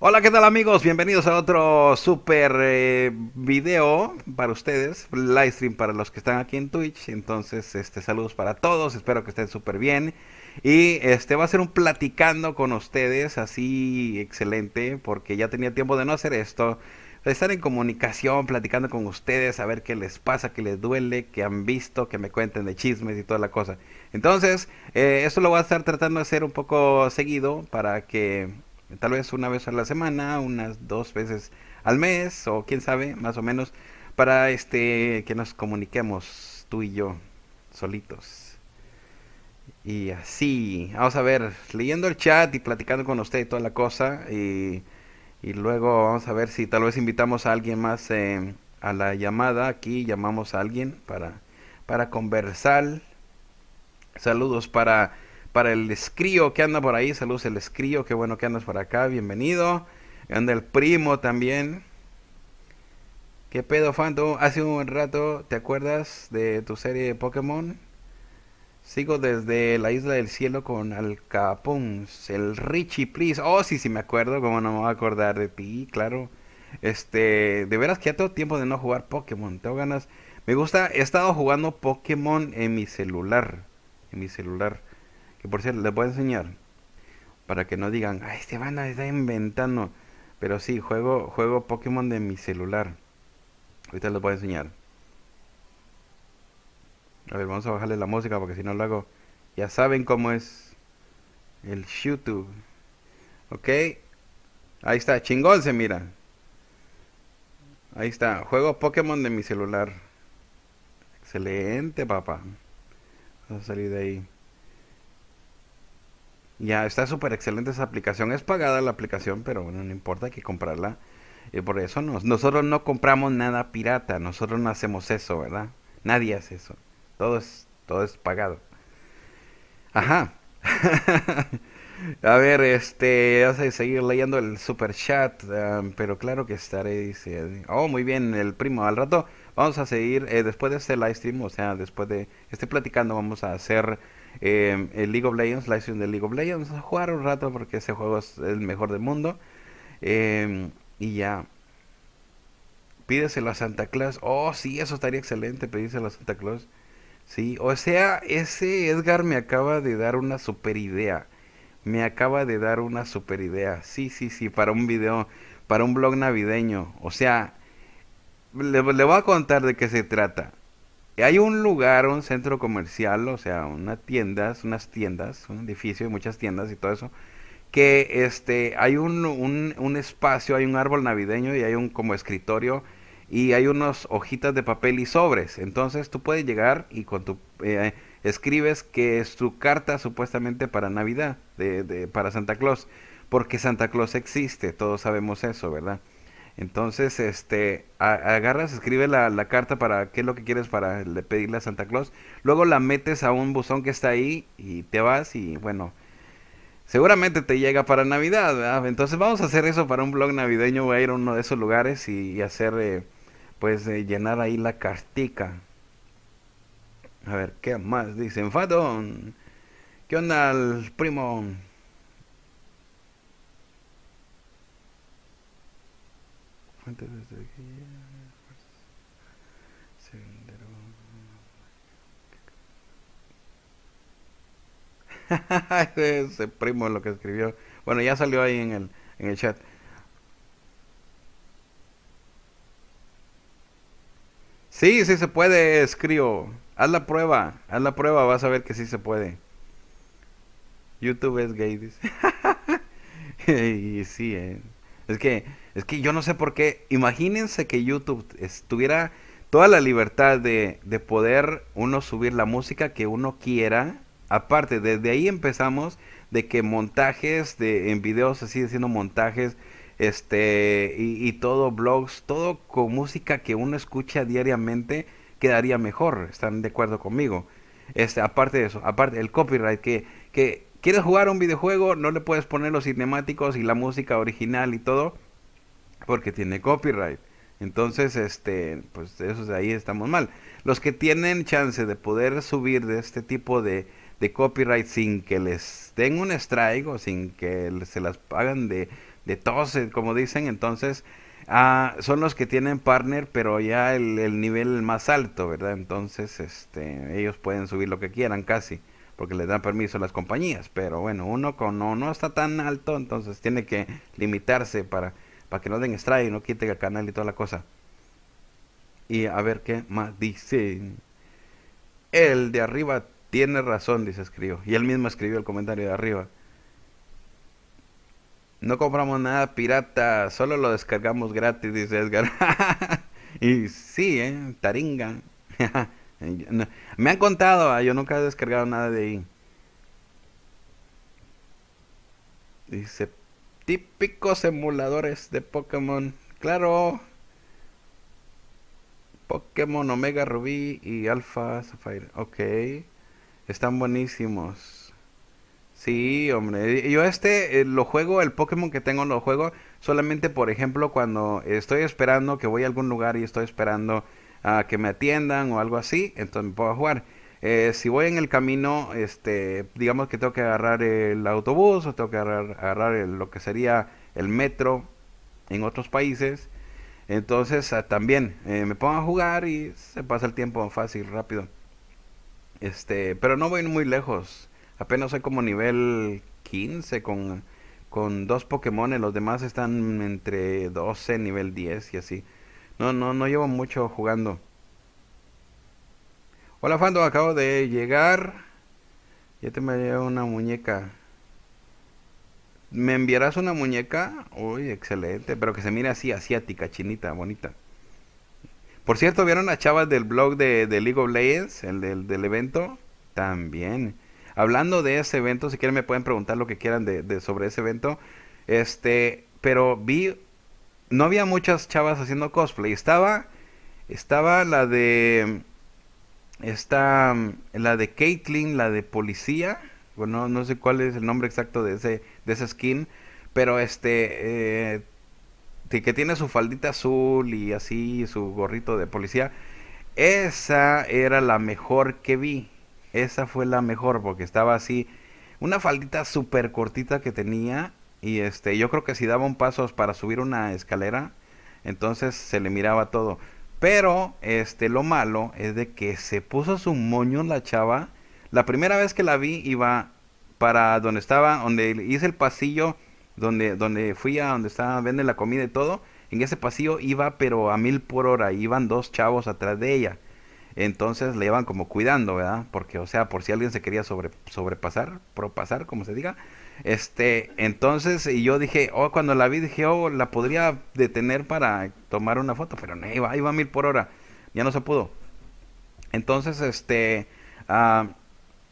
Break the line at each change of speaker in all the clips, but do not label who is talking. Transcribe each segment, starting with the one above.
Hola, ¿qué tal amigos? Bienvenidos a otro super eh, video para ustedes, live stream para los que están aquí en Twitch. Entonces, este, saludos para todos, espero que estén súper bien. Y este va a ser un platicando con ustedes, así excelente, porque ya tenía tiempo de no hacer esto. Estar en comunicación, platicando con ustedes, a ver qué les pasa, qué les duele, qué han visto, que me cuenten de chismes y toda la cosa. Entonces, eh, esto lo voy a estar tratando de hacer un poco seguido para que tal vez una vez a la semana, unas dos veces al mes o quién sabe, más o menos, para este que nos comuniquemos tú y yo solitos. Y así, vamos a ver, leyendo el chat y platicando con usted y toda la cosa y, luego vamos a ver si tal vez invitamos a alguien más eh, a la llamada, aquí llamamos a alguien para para conversar. Saludos para para el escrío que anda por ahí, saludos el escrío, qué bueno que andas por acá, bienvenido. Anda el primo también. ¿Qué pedo, Fanto? Hace un rato, ¿te acuerdas de tu serie de Pokémon? Sigo desde la isla del cielo con Al el Richie, please. Oh, sí, sí, me acuerdo, como no me voy a acordar de ti, claro. Este, de veras que ya tengo tiempo de no jugar Pokémon, tengo ganas. Me gusta, he estado jugando Pokémon en mi celular. En mi celular. Que por cierto, les puedo enseñar. Para que no digan, ay, este van a inventando. Pero sí, juego, juego Pokémon de mi celular. Ahorita les voy a enseñar. A ver, vamos a bajarle la música porque si no lo hago. Ya saben cómo es el YouTube. Ok. Ahí está, chingón se mira. Ahí está, juego Pokémon de mi celular. Excelente, papá. Vamos a salir de ahí. Ya, está súper excelente esa aplicación. Es pagada la aplicación, pero bueno, no importa, que comprarla. Y eh, por eso no nosotros no compramos nada pirata, nosotros no hacemos eso, ¿verdad? Nadie hace eso. Todo es, todo es pagado. Ajá. A ver, este, vas a seguir leyendo el super chat, ah, pero claro que estaré, dice. Oh, muy bien, el primo. Al rato vamos a seguir, eh, después de este live stream, o sea, después de, esté platicando, vamos a hacer Em, el League of Legends, la edición del League of Legends, jugar un rato porque ese juego es el mejor del mundo. Em, y ya. Pídeselo a Santa Claus. Oh, sí, eso estaría excelente, pedirse a Santa Claus. Sí, o sea, ese Edgar me acaba de dar una super idea. Me acaba de dar una super idea. Sí, sí, sí, para un video, para un blog navideño. O sea, le voy a contar de qué se trata hay un lugar, un centro comercial, o sea, unas tiendas, unas tiendas, un edificio y muchas tiendas y todo eso, que este, hay un, espacio, hay un árbol navideño y hay un como escritorio y hay unas hojitas de papel y sobres. Entonces tú puedes llegar y con tu eh, escribes que es tu carta supuestamente para Navidad, de, para Santa Claus, porque Santa Claus existe, todos sabemos eso, ¿verdad? Entonces, este, agarras, escribe la, carta para qué es lo que quieres para le pedirle a Santa Claus. Luego la metes a un buzón que está ahí y te vas y bueno, seguramente te llega para Navidad, ¿verdad? Entonces vamos a hacer eso para un blog navideño, voy a ir a uno de esos lugares y, hacer, eh, pues eh, llenar ahí la cartica. A ver, ¿qué más dicen? Faton, ¿Qué onda el primo? Eh, pues, ese primo lo que escribió. Bueno, ya salió ahí en el, en el chat. Sí, sí se puede, escribo. Haz la prueba, haz la prueba, vas a ver que sí se puede. YouTube es gay, dice. y sí, eh. es que es que yo no sé por qué. Imagínense que YouTube tuviera toda la libertad de, poder uno subir la música que uno quiera. Aparte, desde ahí empezamos de que montajes de, en videos, así haciendo montajes, este, y, y, todo, blogs, todo con música que uno escucha diariamente quedaría mejor. ¿Están de acuerdo conmigo? Este, aparte de eso, aparte el copyright, que, que quieres jugar un videojuego, no le puedes poner los cinemáticos y la música original y todo porque tiene copyright. Entonces, este, pues eso de ahí estamos mal. Los que tienen chance de poder subir de este tipo de, copyright sin que les den un strike sin que se las pagan de, de tose, como dicen, entonces ah, son los que tienen partner, pero ya el, nivel más alto, ¿verdad? Entonces, este, ellos pueden subir lo que quieran casi, porque les dan permiso a las compañías, pero bueno, uno con no está tan alto, entonces tiene que limitarse para para que no den strike, no quiten el canal y toda la cosa. Y a ver qué más dice. El de arriba tiene razón, dice escribió. Y él mismo escribió el comentario de arriba. No compramos nada pirata, solo lo descargamos gratis, dice Edgar. y sí, ¿eh? Taringa. Me han contado, ah, yo nunca he descargado nada de ahí. Dice típicos emuladores de Pokémon. Claro. Pokémon Omega Rubí y Alpha Sapphire. Ok. Están buenísimos. Sí, hombre. Yo este eh, lo juego, el Pokémon que tengo lo juego solamente, por ejemplo, cuando estoy esperando que voy a algún lugar y estoy esperando a que me atiendan o algo así. Entonces me puedo jugar. Eh, si voy en el camino, este, digamos que tengo que agarrar el autobús o tengo que agarrar, lo que sería el metro en otros países, entonces ah, también eh, me pongo a jugar y se pasa el tiempo fácil, rápido. Este, pero no voy muy lejos, apenas soy como nivel 15 con, con dos Pokémon, los demás están entre 12, nivel 10 y así. No, no, no llevo mucho jugando. Hola Fando, acabo de llegar. Ya te me una muñeca. ¿Me enviarás una muñeca? Uy, excelente, pero que se mire así, asiática, chinita, bonita. Por cierto, ¿vieron las chavas del blog de, League of Legends? El del, evento. También. Hablando de ese evento, si quieren me pueden preguntar lo que quieran de, sobre ese evento. Este, pero vi, no había muchas chavas haciendo cosplay. Estaba, estaba la de Está mm, la de Caitlyn, la de policía. Bueno, no sé cuál es el nombre exacto de ese de esa skin, pero este eh, que tiene su faldita azul y así su gorrito de policía. Esa era la mejor que vi. Esa fue la mejor porque estaba así una faldita súper cortita que tenía y este yo creo que si daba un paso para subir una escalera, entonces se le miraba todo. Pero este, lo malo es de que se puso su moño en la chava. La primera vez que la vi iba para donde estaba, donde hice el pasillo, donde, donde fui a donde estaba, vende la comida y todo. En ese pasillo iba pero a mil por hora, iban dos chavos atrás de ella. Entonces le iban como cuidando, ¿verdad? Porque, o sea, por si alguien se quería sobre, sobrepasar, propasar, como se diga, este, entonces, y yo dije, oh, cuando la vi, dije, oh, la podría detener para tomar una foto, pero no, iba, iba a mil por hora, ya no se pudo. Entonces, este, ah,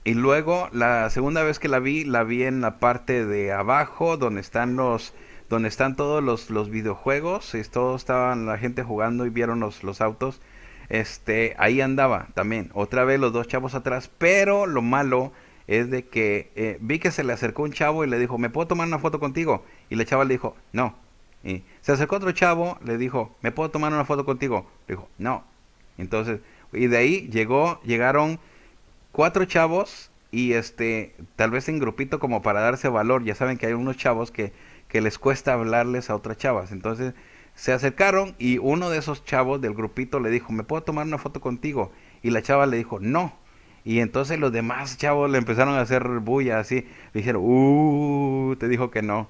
y luego la segunda vez que la vi, la vi en la parte de abajo, donde están los, donde están todos los, videojuegos, y todos estaban la gente jugando y vieron los, los autos. Este, ahí andaba también, otra vez los dos chavos atrás, pero lo malo es de que eh, vi que se le acercó un chavo y le dijo, ¿me puedo tomar una foto contigo? Y la chava le dijo, no. Y se acercó otro chavo, le dijo, ¿me puedo tomar una foto contigo? Le dijo, no. Entonces, y de ahí llegó, llegaron cuatro chavos y este, tal vez en grupito como para darse valor. Ya saben que hay unos chavos que, que les cuesta hablarles a otras chavas. Entonces, se acercaron y uno de esos chavos del grupito le dijo, ¿me puedo tomar una foto contigo? Y la chava le dijo, no. Y entonces los demás chavos le empezaron a hacer bulla así. dijeron, uh, te dijo que no.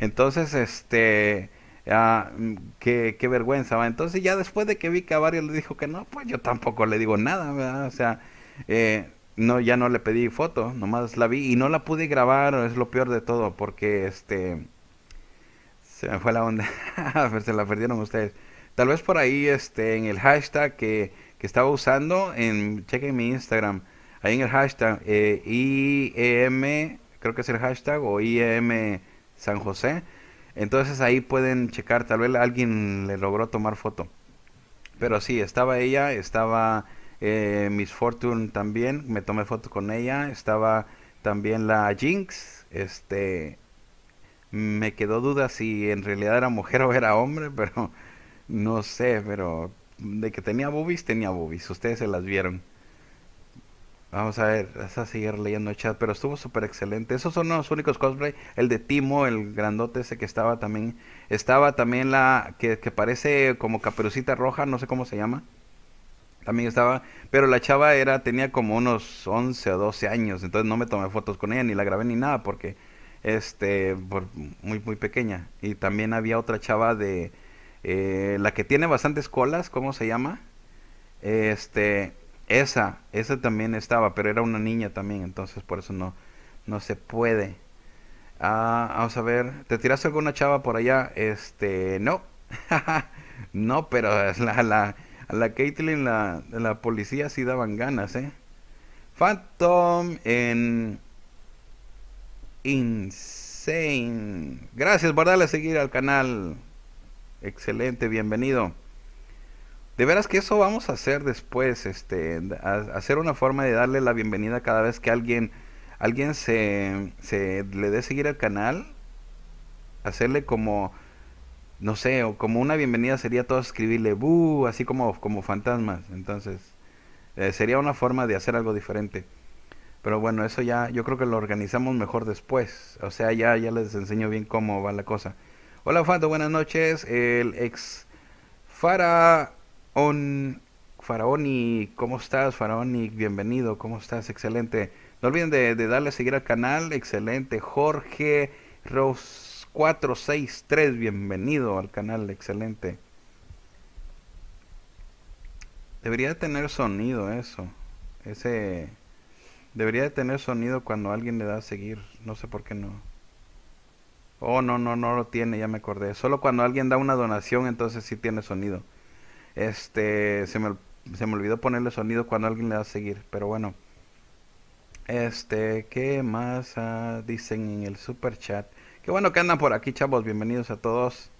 Entonces, este, ah, qué, vergüenza. ¿va? Entonces ya después de que vi que a varios le dijo que no, pues yo tampoco le digo nada, O sea, eh, no, ya no le pedí foto, nomás la vi y no la pude grabar, es lo peor de todo, porque este se me fue la onda, se la perdieron ustedes. Tal vez por ahí este en el hashtag que, que estaba usando, en chequen mi Instagram, ahí en el hashtag eh, IEM, creo que es el hashtag, o IEM San José. Entonces ahí pueden checar, tal vez alguien le logró tomar foto. Pero sí, estaba ella, estaba eh, Miss Fortune también, me tomé foto con ella, estaba también la Jinx, este, me quedó duda si en realidad era mujer o era hombre, pero no sé, pero de que tenía boobies, tenía boobies, ustedes se las vieron. Vamos a ver, vas a seguir leyendo el chat, pero estuvo súper excelente. Esos son los únicos cosplay. El de Timo, el grandote ese que estaba también. Estaba también la que, parece como caperucita roja, no sé cómo se llama. También estaba, pero la chava era tenía como unos 11 o 12 años, entonces no me tomé fotos con ella, ni la grabé ni nada, porque este, muy, muy pequeña. Y también había otra chava de, eh, la que tiene bastantes colas, ¿cómo se llama? Este, esa, esa también estaba, pero era una niña también, entonces por eso no, no se puede. Ah, vamos a ver, ¿te tiraste alguna chava por allá? Este, no. no, pero es la, la, a la Caitlyn, la, la policía sí daban ganas, ¿eh? Phantom en Insane. Gracias por a seguir al canal. Excelente, bienvenido. De veras que eso vamos a hacer después, este, hacer una forma de darle la bienvenida cada vez que alguien, alguien se, le dé seguir al canal, hacerle como, no sé, o como una bienvenida sería todo escribirle bu, así como, como fantasmas, entonces eh, sería una forma de hacer algo diferente. Pero bueno, eso ya, yo creo que lo organizamos mejor después, o sea, ya, ya les enseño bien cómo va la cosa. Hola Fanto, buenas noches, el ex Fara On Faraoni, ¿cómo estás Faraoni? Bienvenido, ¿cómo estás? Excelente. No olviden de, darle a seguir al canal, excelente. Jorge rose 463, bienvenido al canal, excelente. Debería tener sonido eso. Ese debería de tener sonido cuando alguien le da a seguir, no sé por qué no. Oh, no, no, no lo tiene, ya me acordé. Solo cuando alguien da una donación, entonces sí tiene sonido. Este, se me, se me olvidó ponerle sonido cuando alguien le va a seguir, pero bueno. Este, ¿qué más ah, dicen en el super chat? Qué bueno que andan por aquí, chavos. Bienvenidos a todos.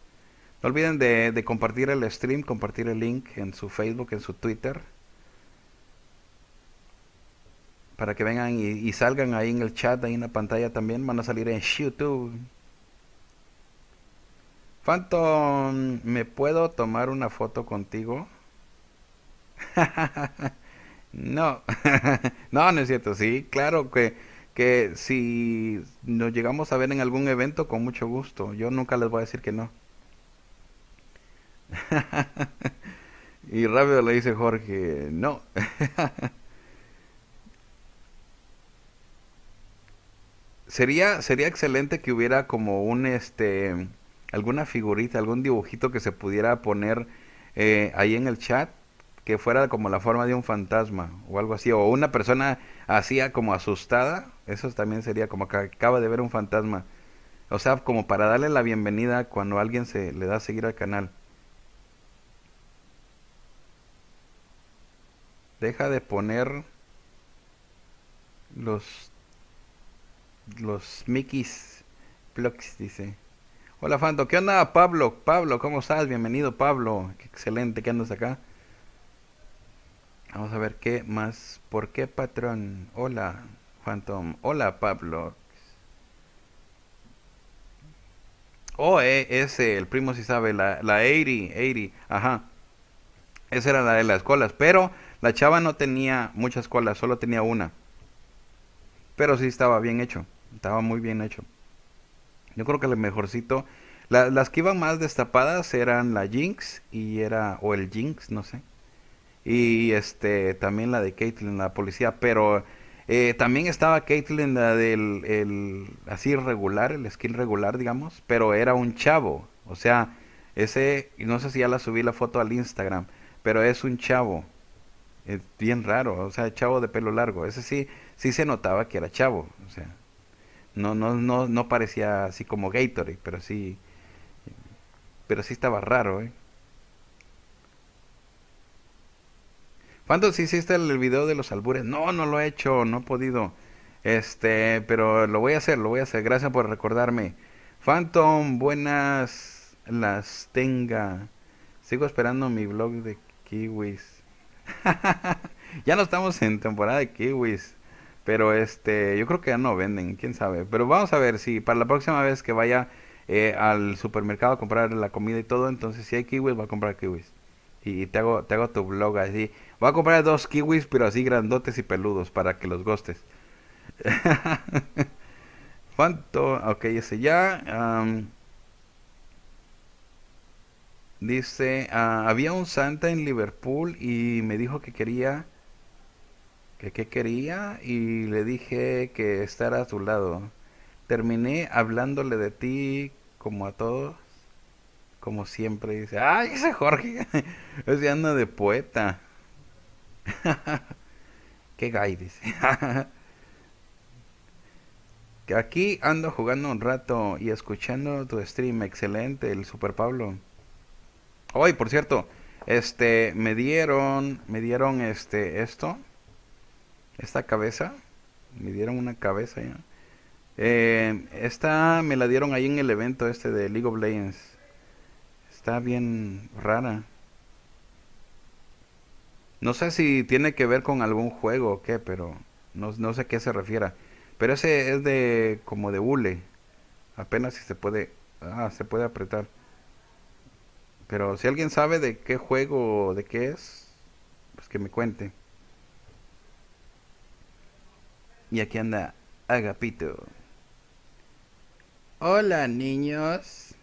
No olviden de, compartir el stream, compartir el link en su Facebook, en su Twitter. Para que vengan y, y, salgan ahí en el chat, ahí en la pantalla también. Van a salir en YouTube. Phantom, ¿me puedo tomar una foto contigo? no, no, no es cierto, sí, claro que, que si nos llegamos a ver en algún evento, con mucho gusto, yo nunca les voy a decir que no. y rápido le dice Jorge, no. sería, sería excelente que hubiera como un este alguna figurita, algún dibujito que se pudiera poner eh, ahí en el chat que fuera como la forma de un fantasma o algo así, o una persona así ah, como asustada, eso también sería como que acaba de ver un fantasma. O sea, como para darle la bienvenida cuando alguien se le da a seguir al canal. Deja de poner los los Mickey's Plux dice. Hola, Fanto. ¿Qué onda, Pablo? Pablo, ¿cómo estás? Bienvenido, Pablo. excelente ¿qué andas acá. Vamos a ver qué más. ¿Por qué, patrón? Hola, Phantom. Hola, Pablo. Oh, eh, ese, el primo si sí sabe, la, la 80, 80, ajá. Esa era la de las colas, pero la chava no tenía muchas colas, solo tenía una. Pero sí estaba bien hecho, estaba muy bien hecho. Yo creo que el mejorcito. las que iban más destapadas eran la Jinx y era. o el Jinx, no sé. Y este. también la de Caitlyn, la policía. Pero eh, también estaba Caitlyn, la del. así regular, el skin regular, digamos. Pero era un chavo. O sea, ese. no sé si ya la subí la foto al Instagram. Pero es un chavo. Es bien raro. O sea, chavo de pelo largo. Ese sí, sí se notaba que era chavo. O sea. No, no, no, no parecía así como Gatorade, pero sí. Pero sí estaba raro, ¿eh? ¿Cuándo sí hiciste el video de los albures? No, no lo he hecho, no he podido. Este, pero lo voy a hacer, lo voy a hacer. Gracias por recordarme. Phantom, buenas las tenga. Sigo esperando mi blog de kiwis. ya no estamos en temporada de kiwis. Pero este, yo creo que ya no venden, quién sabe. Pero vamos a ver si para la próxima vez que vaya eh, al supermercado a comprar la comida y todo, entonces si hay kiwis, va a comprar kiwis. Y te hago, te hago tu blog así. Voy a comprar dos kiwis, pero así grandotes y peludos para que los gustes. ¿Cuánto? ok, ese ya. dice, ah, había un Santa en Liverpool y me dijo que quería que qué quería y le dije que estar a tu lado. Terminé hablándole de ti como a todos, como siempre. Dice, ay, ese Jorge, ese anda de poeta. qué gay, dice. que aquí ando jugando un rato y escuchando tu stream, excelente, el Super Pablo. Hoy, por cierto, este, me dieron, me dieron este, esto esta cabeza, me dieron una cabeza ya. Eh, esta me la dieron ahí en el evento este de League of Legends. Está bien rara. No sé si tiene que ver con algún juego o qué, pero no, sé a qué se refiera. Pero ese es de como de hule. Apenas si se puede... Ah, se puede apretar. Pero si alguien sabe de qué juego, de qué es, pues que me cuente. Y aquí anda Agapito. Hola niños.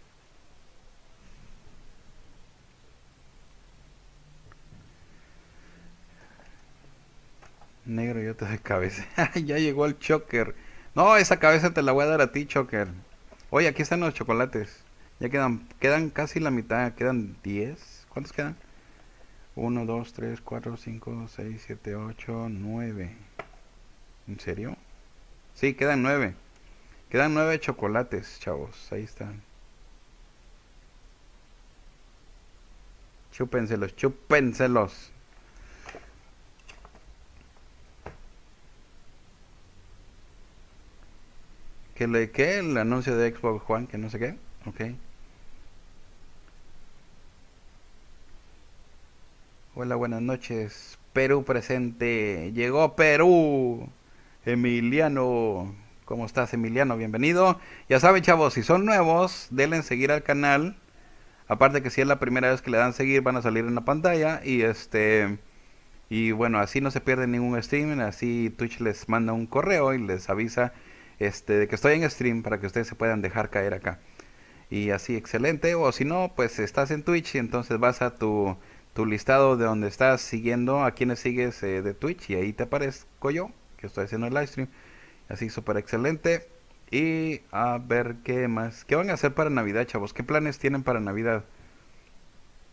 Negro, yo te de cabeza. ya llegó el choker. No, esa cabeza te la voy a dar a ti, choker. Oye, aquí están los chocolates. Ya quedan, quedan casi la mitad. Quedan 10. ¿Cuántos quedan? 1, 2, 3, 4, 5, 6, 7, 8, 9. ¿En serio? Sí, quedan nueve. Quedan nueve chocolates, chavos. Ahí están. Chúpenselos, chúpenselos. ¿Qué le qué? El anuncio de Xbox Juan, que no sé qué. Ok. Hola, buenas noches. Perú presente. Llegó Perú. Emiliano. ¿Cómo estás, Emiliano? Bienvenido. Ya saben, chavos, si son nuevos, denle seguir al canal. Aparte que si es la primera vez que le dan seguir, van a salir en la pantalla. Y este. Y bueno, así no se pierde ningún stream. Así Twitch les manda un correo y les avisa este, de que estoy en stream para que ustedes se puedan dejar caer acá. Y así, excelente. O si no, pues estás en Twitch y entonces vas a tu, listado de donde estás siguiendo, a quienes sigues eh, de Twitch y ahí te aparezco yo que estoy haciendo el live stream. Así, súper excelente. Y a ver qué más. ¿Qué van a hacer para Navidad, chavos? ¿Qué planes tienen para Navidad?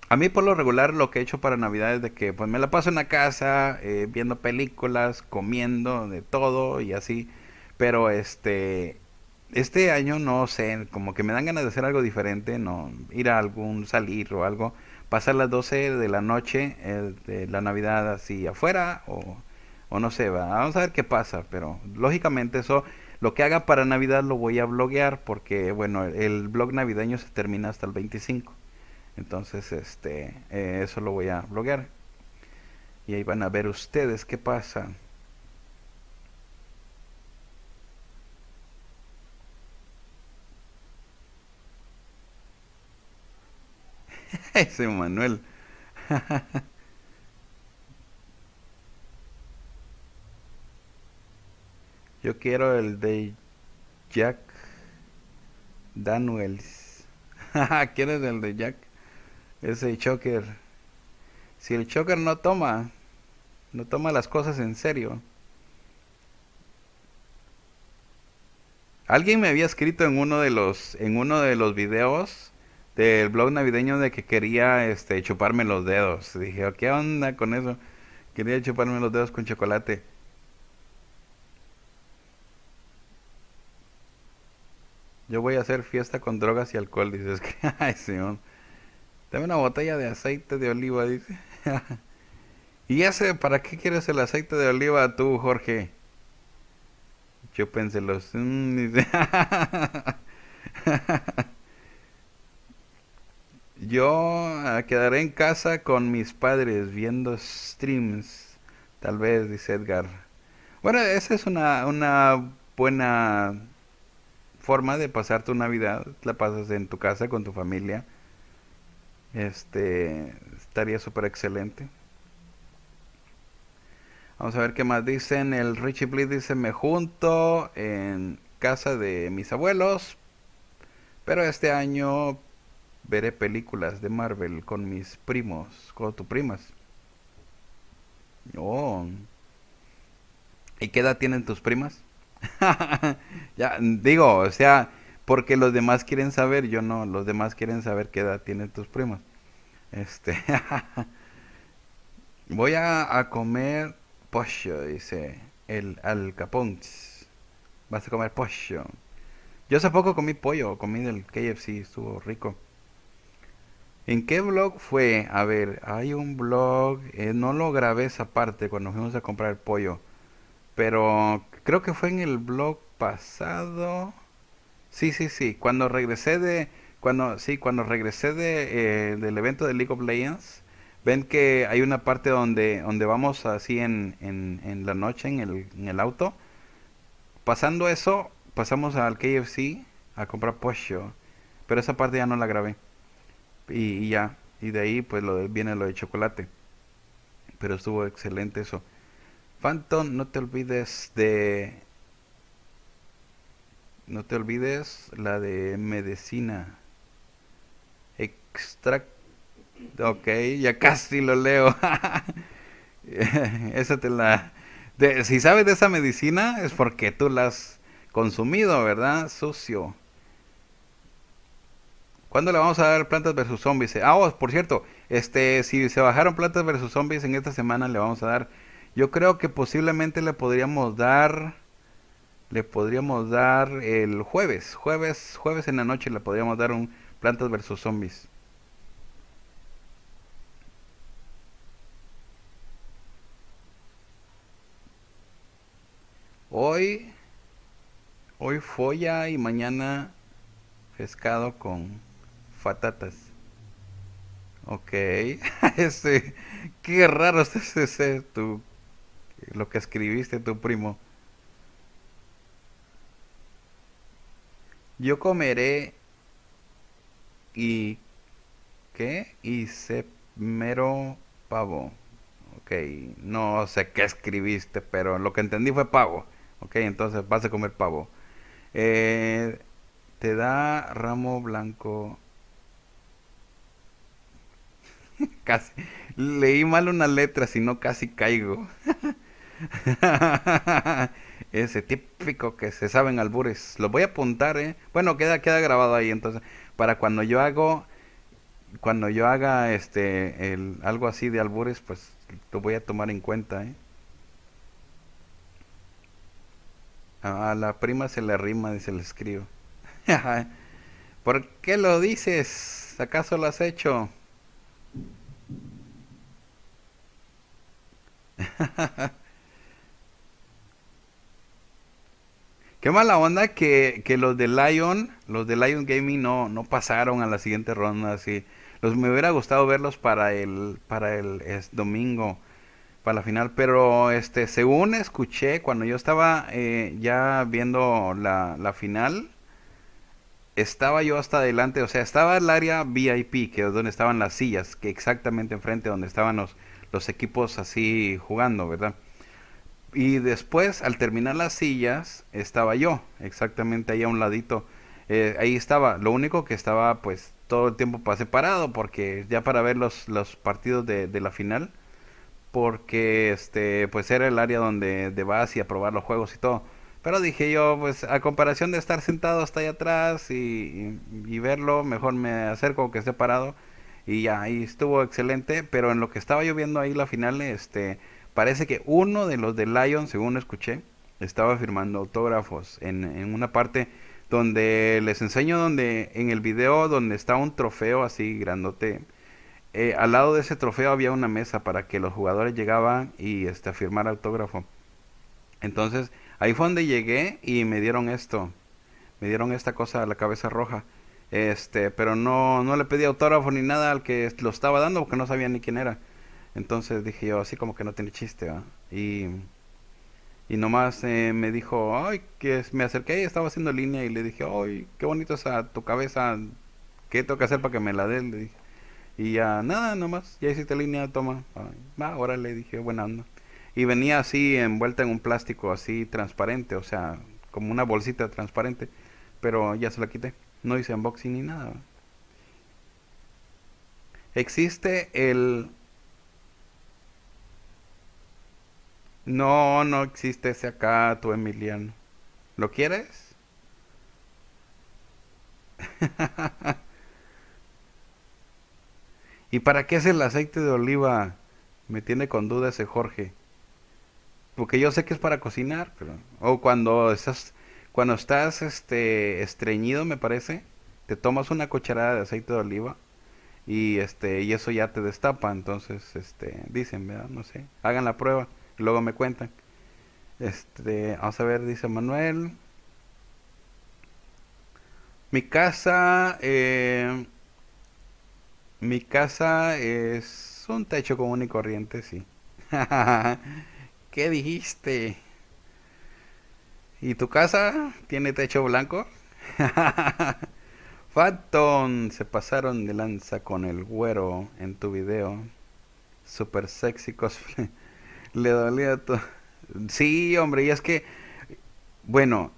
A mí por lo regular lo que he hecho para Navidad es de que pues me la paso en la casa, eh, viendo películas, comiendo, de todo y así. Pero este, este año no sé, como que me dan ganas de hacer algo diferente, no ir a algún salir o algo. Pasar las 12 de la noche eh, de la Navidad así afuera o o no sé, va vamos a ver qué pasa. Pero lógicamente eso, lo que haga para Navidad lo voy a bloguear porque, bueno, el blog navideño se termina hasta el 25. Entonces, este, eh, eso lo voy a bloguear. Y ahí van a ver ustedes qué pasa. Ese Manuel. Yo quiero el de Jack Daniels. es el de Jack? Ese choker. Si el choker no toma, no toma las cosas en serio. Alguien me había escrito en uno de los en uno de los videos del blog navideño de que quería este chuparme los dedos. Dije, oh, ¿qué onda con eso? Quería chuparme los dedos con chocolate. Yo voy a hacer fiesta con drogas y alcohol, dices Es que, ay, Dame una botella de aceite de oliva, dice. ¿Y ese, para qué quieres el aceite de oliva tú, Jorge? Yo pensé los... Mm, dice. Yo ah, quedaré en casa con mis padres viendo streams, tal vez, dice Edgar. Bueno, esa es una, una buena forma de pasar tu Navidad, la pasas en tu casa con tu familia. Este estaría súper excelente. Vamos a ver qué más dicen. El Richie Bliss dice: Me junto en casa de mis abuelos. Pero este año veré películas de Marvel con mis primos, con tus primas. Oh. ¿Y qué edad tienen tus primas? ya, digo, o sea, porque los demás quieren saber, yo no, los demás quieren saber qué edad tienen tus primos Este. Voy a, comer pollo, dice el capón Vas a comer pollo. Yo hace poco comí pollo, comí del KFC, estuvo rico. ¿En qué blog fue? A ver, hay un blog, eh, no lo grabé esa parte cuando fuimos a comprar el pollo, pero creo que fue en el blog pasado. Sí, sí, sí. Cuando regresé de. Cuando, sí, cuando regresé de, eh, del evento de League of Legends, ven que hay una parte donde, donde vamos así en, en, la noche en el, auto. Pasando eso, pasamos al KFC a comprar pollo. Pero esa parte ya no la grabé. Y, ya. Y de ahí, pues lo viene lo de chocolate. Pero estuvo excelente eso. Phantom, no te olvides de... No te olvides la de medicina. Extract... Ok, ya casi lo leo. esa te la... De, si sabes de esa medicina es porque tú la has consumido, ¿verdad? Sucio. ¿Cuándo le vamos a dar plantas versus zombies? Ah, oh, por cierto, este, si se bajaron plantas versus zombies en esta semana le vamos a dar yo creo que posiblemente le podríamos dar. Le podríamos dar el jueves. Jueves, jueves en la noche le podríamos dar un Plantas versus Zombies. Hoy. Hoy folla y mañana pescado con patatas. Ok. este, qué raro este ese, tu lo que escribiste tu primo. Yo comeré y qué y se mero pavo. Ok, no sé qué escribiste, pero lo que entendí fue pavo. Ok, entonces vas a comer pavo. Eh, te da ramo blanco. casi leí mal una letra, si no casi caigo. Ese típico que se en albures. lo voy a apuntar, ¿eh? Bueno, queda, queda grabado ahí entonces. Para cuando yo hago. Cuando yo haga este el, algo así de albures, pues lo voy a tomar en cuenta, ¿eh? A la prima se le rima y se le escribo. ¿Por qué lo dices? ¿Acaso lo has hecho? Qué mala onda que, que, los de Lion, los de Lion Gaming no, no pasaron a la siguiente ronda, así. Los me hubiera gustado verlos para el para el domingo, para la final, pero este según escuché cuando yo estaba eh, ya viendo la, final, estaba yo hasta adelante, o sea, estaba el área VIP, que es donde estaban las sillas, que exactamente enfrente donde estaban los, los equipos así jugando, ¿verdad? Y después, al terminar las sillas, estaba yo, exactamente ahí a un ladito. Eh, ahí estaba. Lo único que estaba, pues, todo el tiempo para parado porque ya para ver los, partidos de, la final, porque, este, pues, era el área donde debas y a probar los juegos y todo. Pero dije yo, pues, a comparación de estar sentado hasta allá atrás y, verlo, mejor me acerco que esté parado. Y ahí estuvo excelente, pero en lo que estaba yo viendo ahí la final, este parece que uno de los de Lion, según escuché, estaba firmando autógrafos en, una parte donde les enseño donde en el video donde está un trofeo así grandote. Eh, al lado de ese trofeo había una mesa para que los jugadores llegaban y este, firmar autógrafo. Entonces ahí fue donde llegué y me dieron esto. Me dieron esta cosa a la cabeza roja. Este, pero no, no le pedí autógrafo ni nada al que lo estaba dando porque no sabía ni quién era. Entonces dije yo, así como que no tiene chiste, Y, nomás eh, me dijo, ay, que me acerqué, estaba haciendo línea y le dije, ay, qué bonito esa tu cabeza, ¿qué tengo que hacer para que me la den? Le dije. Y ya, nada, nomás, ya hiciste línea, toma. Va, ahora le dije, buena onda. Y venía así envuelta en un plástico así transparente, o sea, como una bolsita transparente, pero ya se la quité. No hice unboxing ni nada. Existe el No, no existe ese acá, tu Emiliano. ¿Lo quieres? ¿Y para qué es el aceite de oliva? Me tiene con duda ese Jorge. Porque yo sé que es para cocinar, pero... o cuando estás cuando estás este estreñido, me parece, te tomas una cucharada de aceite de oliva y este y eso ya te destapa, entonces este dicen, ¿verdad? No sé, hagan la prueba. Luego me cuentan. Este, vamos a ver, dice Manuel. Mi casa, eh, mi casa es un techo común y corriente, sí. ¿Qué dijiste? ¿Y tu casa tiene techo blanco? Phantom, se pasaron de lanza con el güero en tu video. Super sexy cosplay. Le dolía todo. Sí, hombre, y es que, bueno,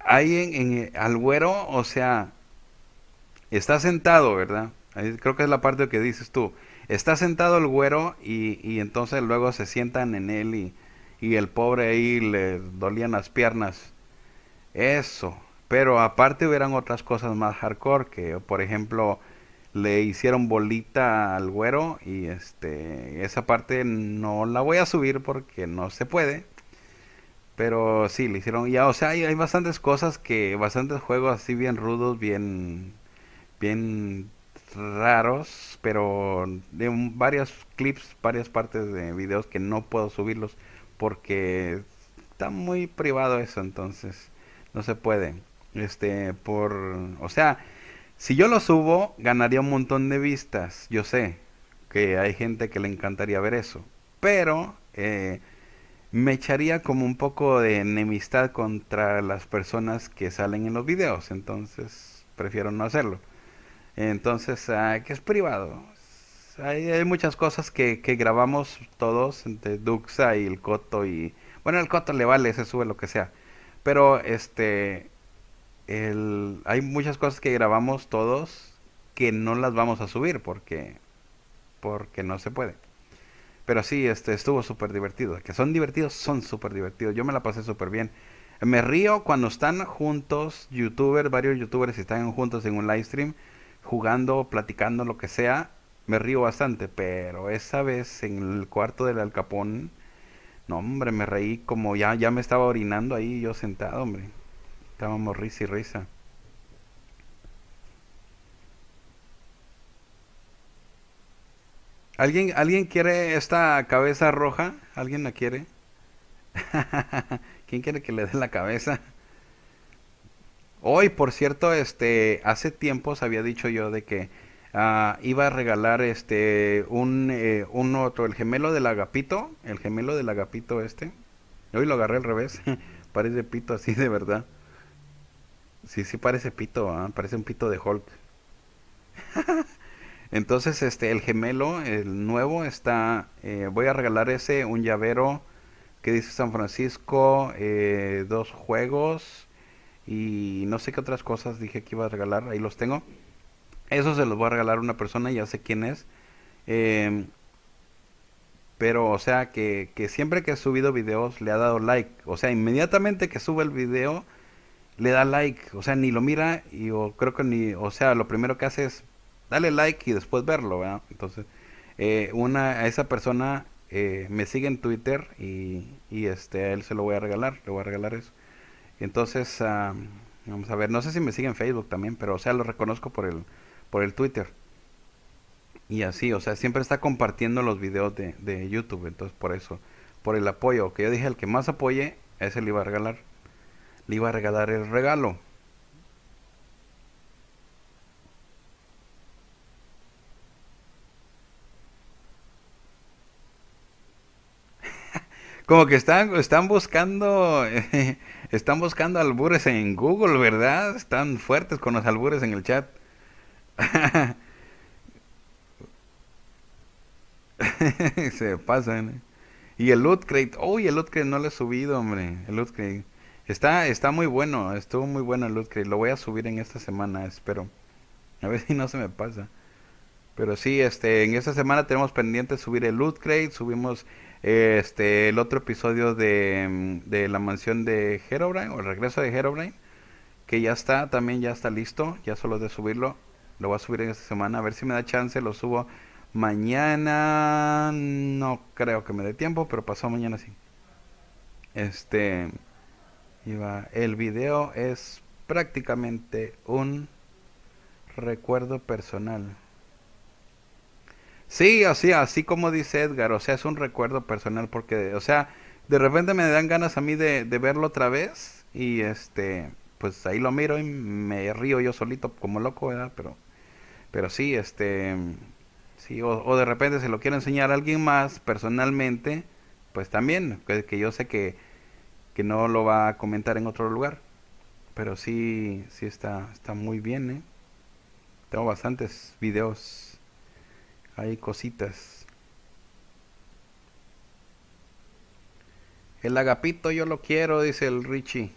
ahí en, en, al güero, o sea, está sentado, ¿verdad? creo que es la parte que dices tú. Está sentado el güero y, y entonces luego se sientan en él y, y el pobre ahí le dolían las piernas. Eso. Pero aparte hubieran otras cosas más hardcore que, por ejemplo, le hicieron bolita al güero y este esa parte no la voy a subir porque no se puede pero sí le hicieron ya o sea hay, bastantes cosas que bastantes juegos así bien rudos bien bien raros pero de varios clips varias partes de videos que no puedo subirlos porque está muy privado eso entonces no se puede este por o sea si yo lo subo, ganaría un montón de vistas. Yo sé que hay gente que le encantaría ver eso. Pero eh, me echaría como un poco de enemistad contra las personas que salen en los videos. Entonces, prefiero no hacerlo. Entonces, ah, que es privado. Hay, muchas cosas que, grabamos todos, entre Duxa y el Coto y... Bueno, el Coto le vale, se sube lo que sea. Pero, este, hay muchas cosas que grabamos todos que no las vamos a subir porque, porque no se puede. Pero sí, este, estuvo súper divertido. Que son divertidos, son súper divertidos. Yo me la pasé súper bien. Me río cuando están juntos youtubers, varios youtubers están juntos en un live stream, jugando, platicando, lo que sea. Me río bastante, pero esa vez en el cuarto del Alcapón, no hombre, me reí como ya, ya me estaba orinando ahí yo sentado, hombre. Estábamos risa y risa. ¿Alguien, ¿Alguien quiere esta cabeza roja? ¿Alguien la quiere? ¿Quién quiere que le dé la cabeza? Hoy, por cierto, este, hace se había dicho yo de que ah, iba a regalar este, un, eh, un, otro, el gemelo del agapito, el gemelo del agapito este. Hoy lo agarré al revés, parece pito así de verdad. Sí, sí parece pito, ¿ah? parece un pito de Hulk. Entonces, este, el gemelo, el nuevo, está. Eh, voy a regalar ese, un llavero que dice San Francisco, eh, dos juegos y no sé qué otras cosas dije que iba a regalar. Ahí los tengo. Eso se los voy a regalar a una persona, ya sé quién es. Em, pero, o sea, que, siempre que he subido videos le ha dado like. O sea, inmediatamente que sube el video le da like, o sea, ni lo mira y o, creo que ni, o sea, lo primero que hace es dale like y después verlo, ¿verdad? Entonces, eh, una, a esa persona eh, me sigue en Twitter y, este, a él se lo voy a regalar, le voy a regalar eso. Entonces, vamos a ver, no sé si me sigue en Facebook también, pero o sea, lo reconozco por el, por el Twitter. Y así, o sea, siempre está compartiendo los videos de, YouTube, entonces por eso, por el apoyo, que yo dije, el que más apoye, ese le iba a regalar le iba a regalar el regalo. Como que están, están buscando, están buscando albures en Google, ¿verdad? Están fuertes con los albures en el chat. Se pasan. ¿eh? Y el loot crate, uy, el loot crate no lo he subido, hombre. El loot crate. Está, está muy bueno, estuvo muy bueno el Loot Crate. Lo voy a subir en esta semana, espero. A ver si no se me pasa. Pero sí, este, en esta semana tenemos pendiente subir el Loot Crate. Subimos este, el otro episodio de, mm, de la mansión de Herobrine, o el regreso de Herobrine. Que ya está, también ya está listo. Ya solo de subirlo. Lo voy a subir en esta semana. A ver si me da chance, lo subo mañana. No creo que me dé tiempo, pero pasó mañana sí. Este. El video es prácticamente un recuerdo personal. Sí, así así como dice Edgar, o sea, es un recuerdo personal porque, o sea, de repente me dan ganas a mí de, verlo otra vez y este, pues ahí lo miro y me río yo solito como loco, ¿verdad? Pero, pero sí, este, sí, o, de repente se lo quiero enseñar a alguien más personalmente, pues también, que yo sé que que no lo va a comentar en otro lugar. Pero sí, sí está, está muy bien, ¿eh? Tengo bastantes videos. Hay cositas. El agapito yo lo quiero, dice el Richie.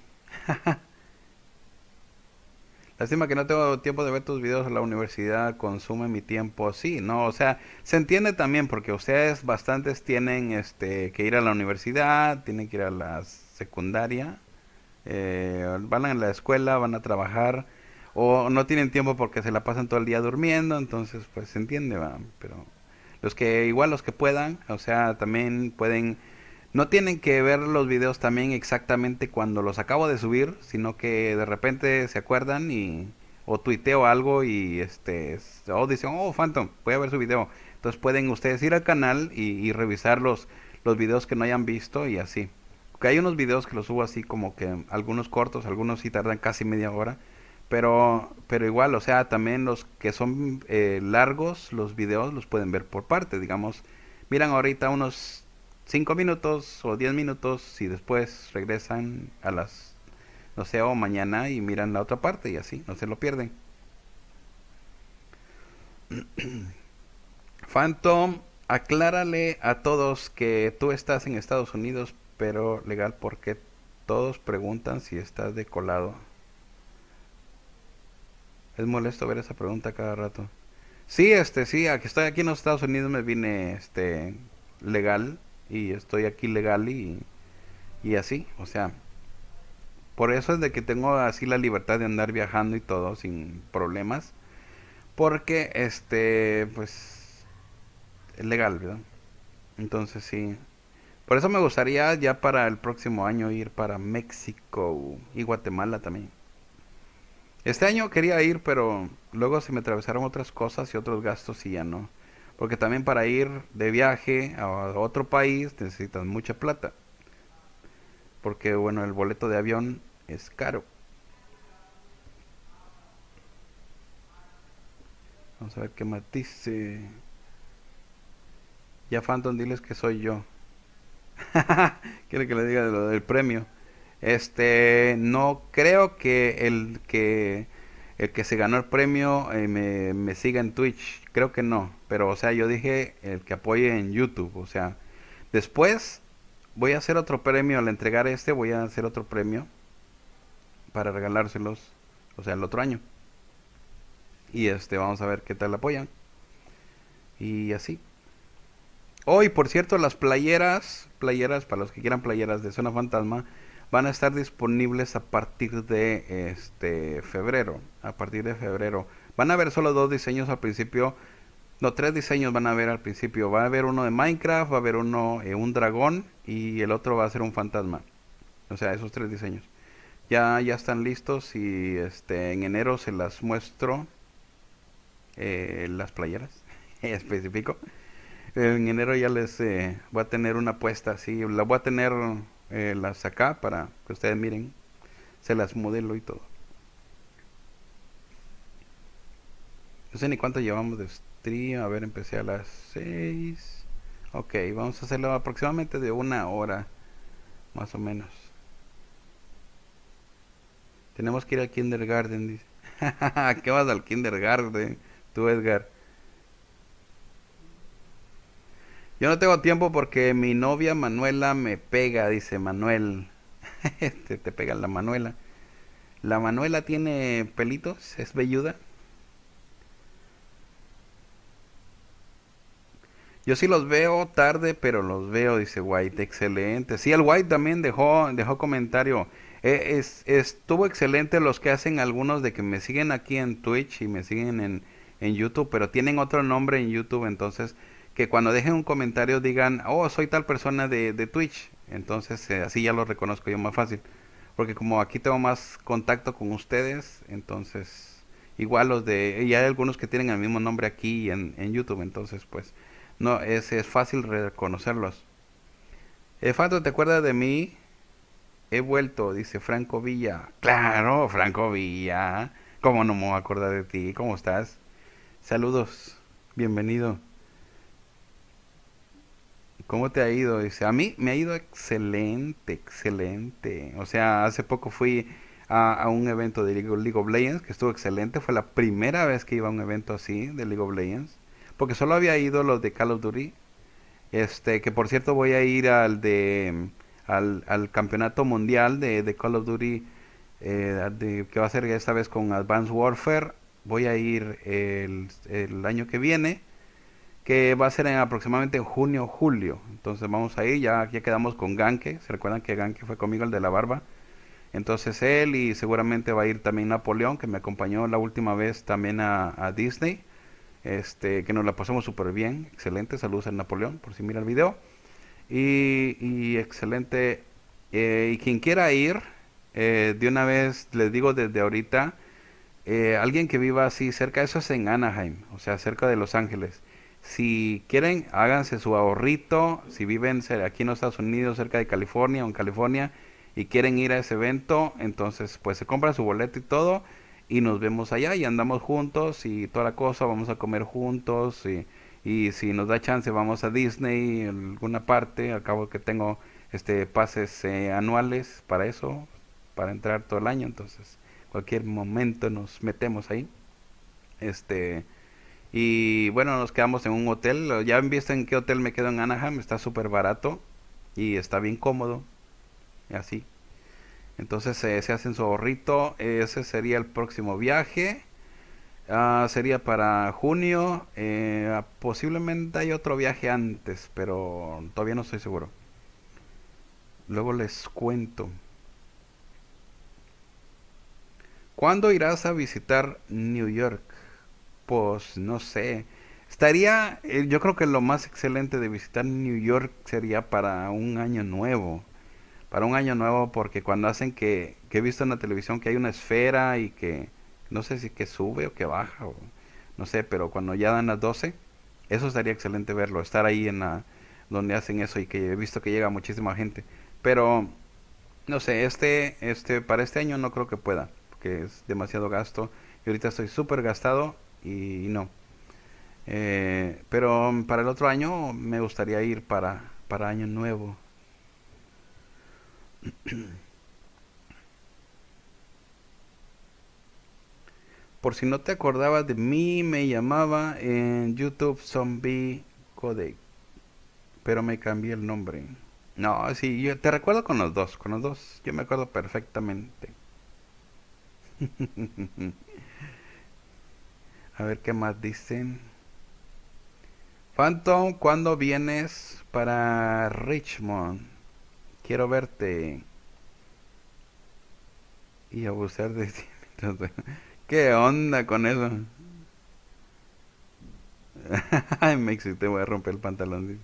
Lástima que no tengo tiempo de ver tus videos en la universidad, consume mi tiempo. Sí, no, o sea, se entiende también porque ustedes bastantes tienen este que ir a la universidad, tienen que ir a las secundaria, eh, van a la escuela, van a trabajar, o no tienen tiempo porque se la pasan todo el día durmiendo, entonces pues se entiende, va, pero los que igual los que puedan, o sea, también pueden no tienen que ver los videos también exactamente cuando los acabo de subir, sino que de repente se acuerdan y o tuiteo algo y este o dicen, "Oh, Phantom, voy a ver su video." Entonces pueden ustedes ir al canal y, y revisar los los videos que no hayan visto y así que hay unos videos que los subo así como que algunos cortos, algunos sí tardan casi media hora, pero, pero igual, o sea, también los que son eh, largos, los videos los pueden ver por parte, digamos, miran ahorita unos 5 minutos o 10 minutos y después regresan a las, no sé, o mañana y miran la otra parte y así, no se lo pierden. Phantom, aclárale a todos que tú estás en Estados Unidos pero legal porque todos preguntan si estás decolado. Es molesto ver esa pregunta cada rato. Sí, este, sí, aquí estoy aquí en los Estados Unidos, me vine este legal y estoy aquí legal y, y así, o sea, por eso es de que tengo así la libertad de andar viajando y todo sin problemas, porque este, pues, es legal, ¿verdad? Entonces sí, por eso me gustaría ya para el próximo año ir para México y Guatemala también. Este año quería ir, pero luego se me atravesaron otras cosas y otros gastos y ya no. Porque también para ir de viaje a otro país necesitas mucha plata. Porque bueno, el boleto de avión es caro. Vamos a ver qué matice. Ya Phantom, diles que soy yo. Quiere que le diga lo del premio. Este, no creo que el que el que se ganó el premio eh, me, me, siga en Twitch. Creo que no. Pero, o sea, yo dije el que apoye en YouTube. O sea, después voy a hacer otro premio. Al entregar este, voy a hacer otro premio para regalárselos. O sea, el otro año. Y este, vamos a ver qué tal apoyan. Y así. Hoy, por cierto, las playeras, playeras, para los que quieran playeras de Zona Fantasma, van a estar disponibles a partir de este febrero. A partir de febrero. Van a haber solo dos diseños al principio. No, tres diseños van a haber al principio. Va a haber uno de Minecraft, va a haber uno, eh, un dragón y el otro va a ser un fantasma. O sea, esos tres diseños. Ya, ya están listos y este, en enero se las muestro eh, las playeras. Específico en enero ya les eh, voy a tener una apuesta sí, la voy a tener eh, las acá para que ustedes miren, se las modelo y todo. No sé ni cuánto llevamos de stream, a ver, empecé a las 6. Ok, vamos a hacerlo aproximadamente de una hora, más o menos. Tenemos que ir al kindergarten, dice. ¿Qué vas al kindergarten, tu Edgar? Yo no tengo tiempo porque mi novia Manuela me pega, dice Manuel. te, este, te pega la Manuela. La Manuela tiene pelitos, es velluda. Yo sí los veo tarde, pero los veo, dice White. Excelente. Sí, el White también dejó, dejó comentario. Eh, es, estuvo excelente los que hacen algunos de que me siguen aquí en Twitch y me siguen en YouTube, pero tienen otro nombre en YouTube, entonces que cuando dejen un comentario digan, oh, soy tal persona de, Twitch. Entonces eh, así ya lo reconozco yo más fácil. Porque como aquí tengo más contacto con ustedes, entonces igual los de... Y hay algunos que tienen el mismo nombre aquí en, YouTube, entonces pues no, es, fácil reconocerlos. el Fato, ¿te acuerdas de mí? He vuelto, dice Franco Villa. Claro, Franco Villa. ¿Cómo no me voy de ti? ¿Cómo estás? Saludos. Bienvenido. ¿Cómo te ha ido? Dice, a mí me ha ido excelente, excelente. O sea, hace poco fui a, un evento de League of Legends que estuvo excelente. Fue la primera vez que iba a un evento así de League of Legends. Porque solo había ido los de Call of Duty. Este, que por cierto voy a ir al de al, campeonato mundial de, Call of Duty eh, que va a ser esta vez con Advanced Warfare. Voy a ir el año que viene que va a ser en aproximadamente junio julio. Entonces vamos ahí, ya, ya quedamos con Ganke. ¿Se recuerdan que Ganke fue conmigo el de la barba? Entonces él y seguramente va a ir también Napoleón, que me acompañó la última vez también a, Disney. Este, que nos la pasamos súper bien. Excelente, saludos a Napoleón, por si mira el video. Y, excelente. Eh, y quien quiera ir, eh, de una vez les digo desde ahorita, eh, alguien que viva así cerca, eso es en Anaheim, o sea, cerca de Los Ángeles. Si quieren, háganse su ahorrito. Si viven aquí en los Estados Unidos, cerca de California o en California, y quieren ir a ese evento, entonces pues se compra su boleto y todo. Y nos vemos allá y andamos juntos y toda la cosa. Vamos a comer juntos. Y, y si nos da chance, vamos a Disney, en alguna parte. Acabo que tengo este pases eh, anuales para eso, para entrar todo el año. Entonces, cualquier momento nos metemos ahí. Este y bueno, nos quedamos en un hotel. Ya han visto en qué hotel me quedo en Anaheim. Está súper barato y está bien cómodo. y Así. Entonces eh, se hacen su ahorrito. Ese sería el próximo viaje. Ah, sería para junio. Eh, posiblemente hay otro viaje antes, pero todavía no estoy seguro. Luego les cuento. ¿Cuándo irás a visitar New York? pues no sé. Estaría, eh, yo creo que lo más excelente de visitar New York sería para un año nuevo. Para un año nuevo, porque cuando hacen que, que he visto en la televisión que hay una esfera y que, no sé si que sube o que baja, no sé, pero cuando ya dan las 12, eso estaría excelente verlo, estar ahí en la, donde hacen eso y que he visto que llega muchísima gente. Pero, no sé, este, este, para este año no creo que pueda, porque es demasiado gasto. Y ahorita estoy súper gastado y no. Eh, pero para el otro año me gustaría ir para, para año nuevo. Por si no te acordabas de mí, me llamaba en YouTube Zombie Codec. Pero me cambié el nombre. No, sí, yo te recuerdo con los dos, con los dos. Yo me acuerdo perfectamente. A ver qué más dicen. Phantom, ¿cuándo vienes para Richmond? Quiero verte. Y abusar de ti. ¿Qué onda con eso? Ay, me excité, voy a romper el pantalón.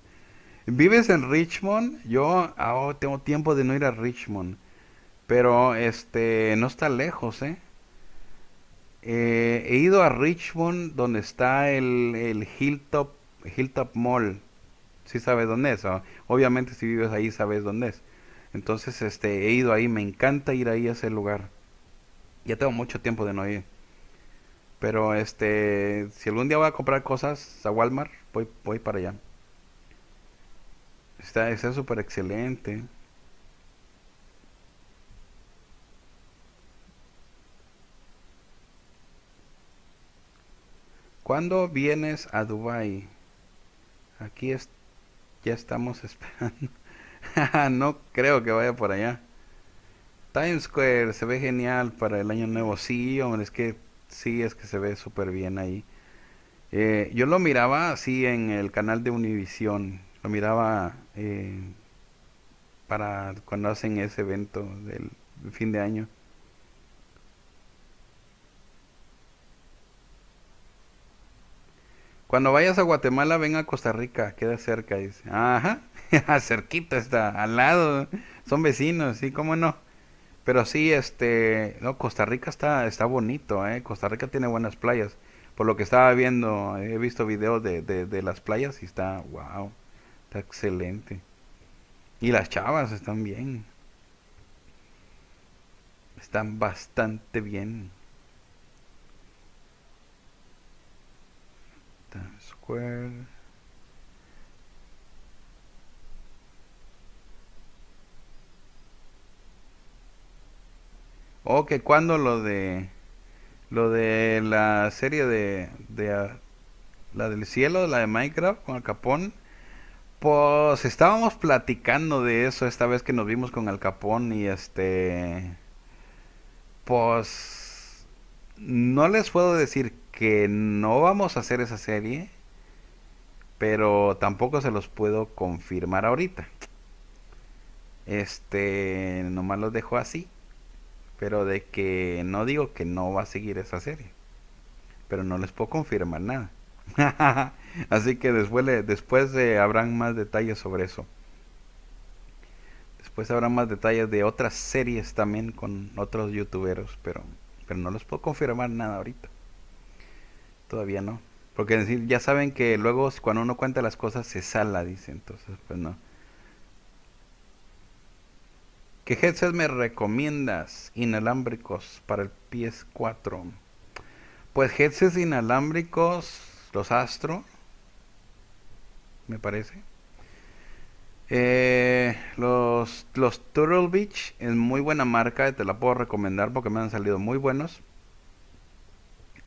¿Vives en Richmond? Yo ah, oh, tengo tiempo de no ir a Richmond. Pero este, no está lejos, ¿eh? Eh, he ido a Richmond, donde está el, Hilltop, Hilltop Mall. Si sabes dónde es. Obviamente si vives ahí sabes dónde es. Entonces este, he ido ahí, me encanta ir ahí a ese lugar. Ya tengo mucho tiempo de no ir. Pero este, si algún día voy a comprar cosas a Walmart, voy, voy para allá. Está súper excelente. ¿Cuándo vienes a Dubai? Aquí ya estamos esperando. no creo que vaya por allá. Times Square se ve genial para el año nuevo. Sí, hombre, es que sí, es que se ve súper bien ahí. Eh, yo lo miraba así en el canal de Univision. Lo miraba eh, para cuando hacen ese evento del fin de año. Cuando vayas a Guatemala, ven a Costa Rica, queda cerca, dice. Ajá, ah, cerquita está, al lado, son vecinos, sí, cómo no. Pero sí, este, no, Costa Rica está, está bonito, ¿eh? Costa Rica tiene buenas playas. Por lo que estaba viendo, he visto videos de, de las playas y está, wow, está excelente. Y las chavas están bien. Están bastante bien. Ok, o oh, que cuando lo de lo de la serie de, de ah, la del cielo la de Minecraft con Al Capón pues estábamos platicando de eso esta vez que nos vimos con Al Capón y este pues no les puedo decir que no vamos a hacer esa serie pero tampoco se los puedo confirmar ahorita. Este, nomás los dejo así. Pero de que no digo que no va a seguir esa serie. Pero no les puedo confirmar nada. así que después, después habrán más detalles sobre eso. Después habrá más detalles de otras series también con otros youtuberos. Pero, pero no les puedo confirmar nada ahorita. Todavía no. Porque ya saben que luego cuando uno cuenta las cosas se sala, dice, entonces pues no. ¿Qué headsets me recomiendas inalámbricos para el PS4? Pues headsets inalámbricos, los Astro, me parece. Eh, los, los Turtle Beach es muy buena marca, te la puedo recomendar porque me han salido muy buenos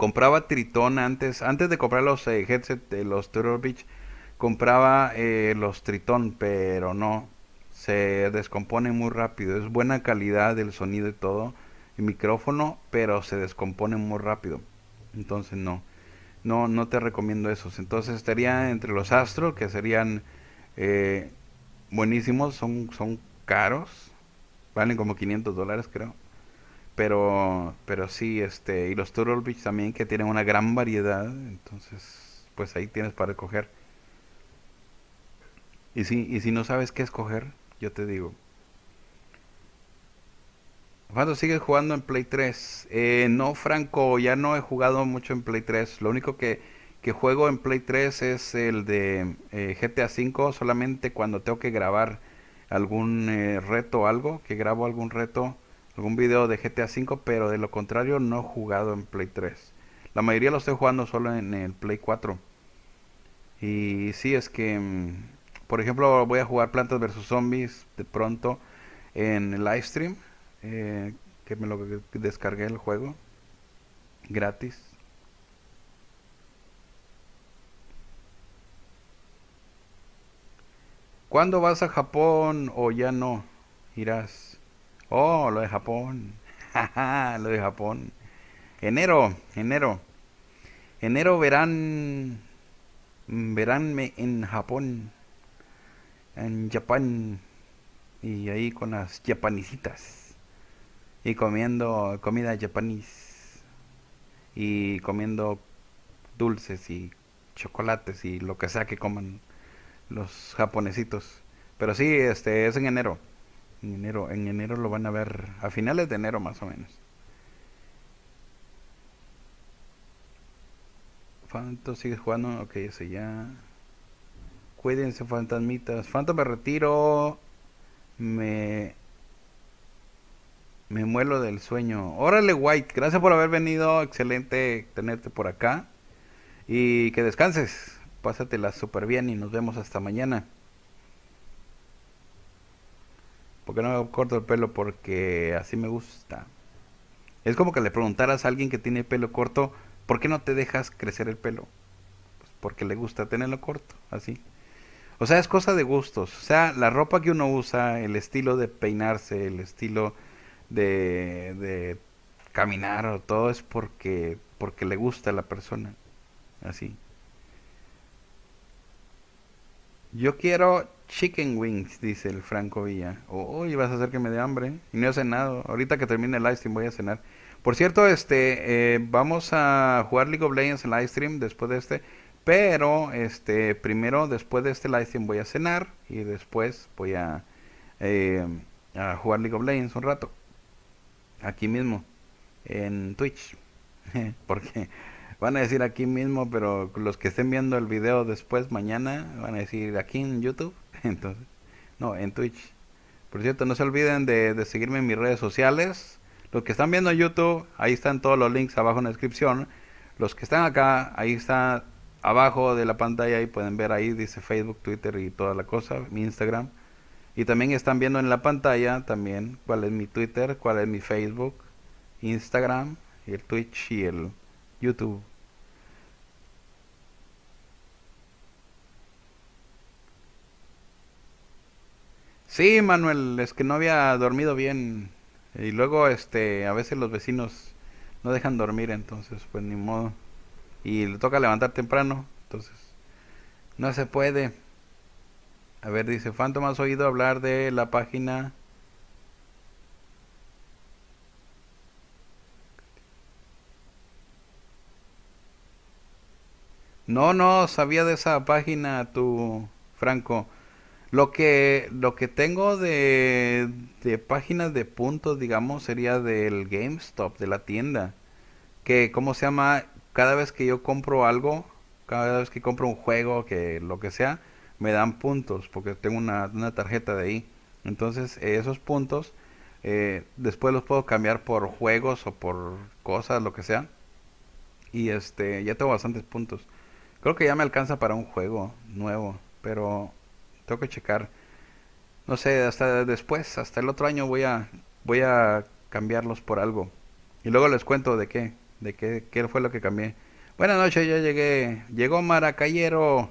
compraba Tritón antes, antes de comprar los eh, headset de los Turtle Beach, compraba eh, los Tritón, pero no, se descompone muy rápido, es buena calidad del sonido y todo, el micrófono, pero se descompone muy rápido, entonces no, no, no te recomiendo esos, entonces estaría entre los Astro, que serían eh, buenísimos, son, son caros, valen como 500 dólares creo pero pero sí este y los Turtle Beach también que tienen una gran variedad entonces pues ahí tienes para escoger y si y si no sabes qué escoger yo te digo cuando sigues jugando en Play 3? Eh, no, Franco, ya no he jugado mucho en Play 3. Lo único que, juego en Play 3 es el de eh, GTA V, solamente cuando tengo que grabar algún eh, reto algo, que grabo algún reto algún video de GTA V, pero de lo contrario no he jugado en Play 3. La mayoría lo estoy jugando solo en el Play 4. Y si es que, mm, por ejemplo, voy a jugar Plantas vs. Zombies de pronto en el live stream, eh, que me lo descargué el juego gratis. ¿Cuándo vas a Japón o ya no irás? Oh, lo de Japón. lo de Japón. Enero, enero. Enero verán. Veránme en Japón. En Japón. Y ahí con las Japanicitas Y comiendo comida japonés. Y comiendo dulces y chocolates y lo que sea que coman los japonesitos. Pero sí, este es en enero. En enero, en enero lo van a ver, a finales de enero más o menos. Phantom sigue jugando, ok, ese ya. Cuídense, fantasmitas. Phantom me retiro. Me. Me muelo del sueño. Órale, White. Gracias por haber venido. Excelente tenerte por acá. Y que descanses. Pásatela súper bien y nos vemos hasta mañana. Porque no me corto el pelo porque así me gusta. Es como que le preguntaras a alguien que tiene pelo corto, ¿por qué no te dejas crecer el pelo? Pues porque le gusta tenerlo corto, así. O sea, es cosa de gustos. O sea, la ropa que uno usa, el estilo de peinarse, el estilo de, de caminar o todo es porque, porque le gusta a la persona. Así. Yo quiero Chicken wings, dice el Franco Villa. Uy, vas a hacer que me dé hambre. Y no he cenado. Ahorita que termine el live stream voy a cenar. Por cierto, este, eh, vamos a jugar League of Legends en stream después de este. Pero, este, primero, después de este live stream voy a cenar. Y después voy a, eh, a jugar League of Legends un rato. Aquí mismo. En Twitch. Porque van a decir aquí mismo, pero los que estén viendo el video después, mañana, van a decir aquí en YouTube Entonces, no, en Twitch. Por cierto, no se olviden de, seguirme en mis redes sociales. Los que están viendo en YouTube, ahí están todos los links abajo en la descripción. Los que están acá, ahí está abajo de la pantalla, ahí pueden ver ahí, dice Facebook, Twitter y toda la cosa, mi Instagram. Y también están viendo en la pantalla también cuál es mi Twitter, cuál es mi Facebook, Instagram, el Twitch y el YouTube. Sí, Manuel, es que no había dormido bien. Y luego, este, a veces los vecinos no dejan dormir, entonces, pues ni modo. Y le toca levantar temprano, entonces, no se puede. A ver, dice, Phantom, ¿has oído hablar de la página? No, no, sabía de esa página, tu Franco. Lo que, lo que tengo de, de páginas de puntos, digamos, sería del GameStop, de la tienda. Que, ¿cómo se llama? Cada vez que yo compro algo, cada vez que compro un juego, que lo que sea, me dan puntos, porque tengo una, tarjeta de ahí. Entonces, esos puntos, eh, después los puedo cambiar por juegos o por cosas, lo que sea. Y este, ya tengo bastantes puntos. Creo que ya me alcanza para un juego nuevo, pero tengo que checar. No sé, hasta después, hasta el otro año voy a, voy a cambiarlos por algo. Y luego les cuento de qué, de qué, fue lo que cambié. Buenas noches, ya llegué. Llegó Maracayero.